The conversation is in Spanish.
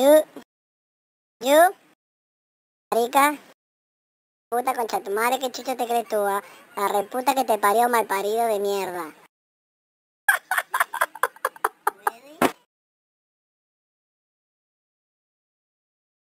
You, you, marica, puta concha tu madre, que chicho te crees tú, ah? la reputa que te parió mal parido de mierda.